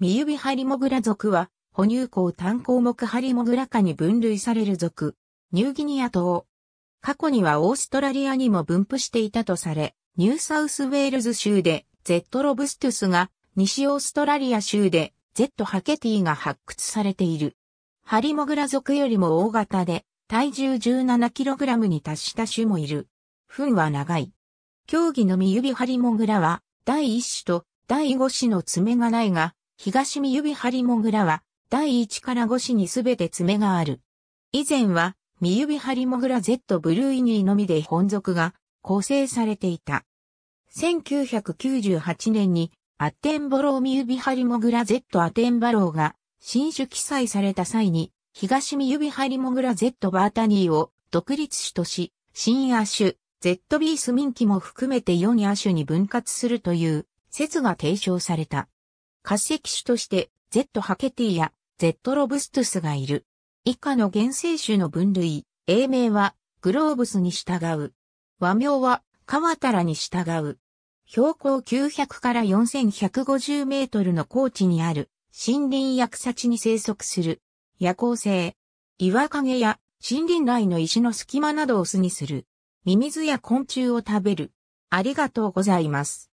ミユビハリモグラ族は、哺乳綱単項目ハリモグラ科に分類される族、ニューギニア島。過去にはオーストラリアにも分布していたとされ、ニューサウスウェールズ州でゼットロブストゥスが、西オーストラリア州でゼットハケティが発掘されている。ハリモグラ族よりも大型で、体重 17kg に達した種もいる。糞は長い。競技のミユビハリモグラは、第1種と第5種の爪がないが、東見指張モグラは、第一から五子にすべて爪がある。以前は、見指張モグラ Z ブルーイニーのみで本属が構成されていた。1998年に、アッテンボローミユビハリモグラ Z アテンバローが新種記載された際に、東見指張ハリモグラ Z バータニーを独立種とし、新亜種、z ースミンキも含めて4亜種に分割するという説が提唱された。化石種として Z ハケティや Z ロブストゥスがいる。以下の原生種の分類、英名はグローブスに従う。和名はワタらに従う。標高900から4150メートルの高地にある森林や草地に生息する夜行性。岩陰や森林内の石の隙間などを巣にする。ミミズや昆虫を食べる。ありがとうございます。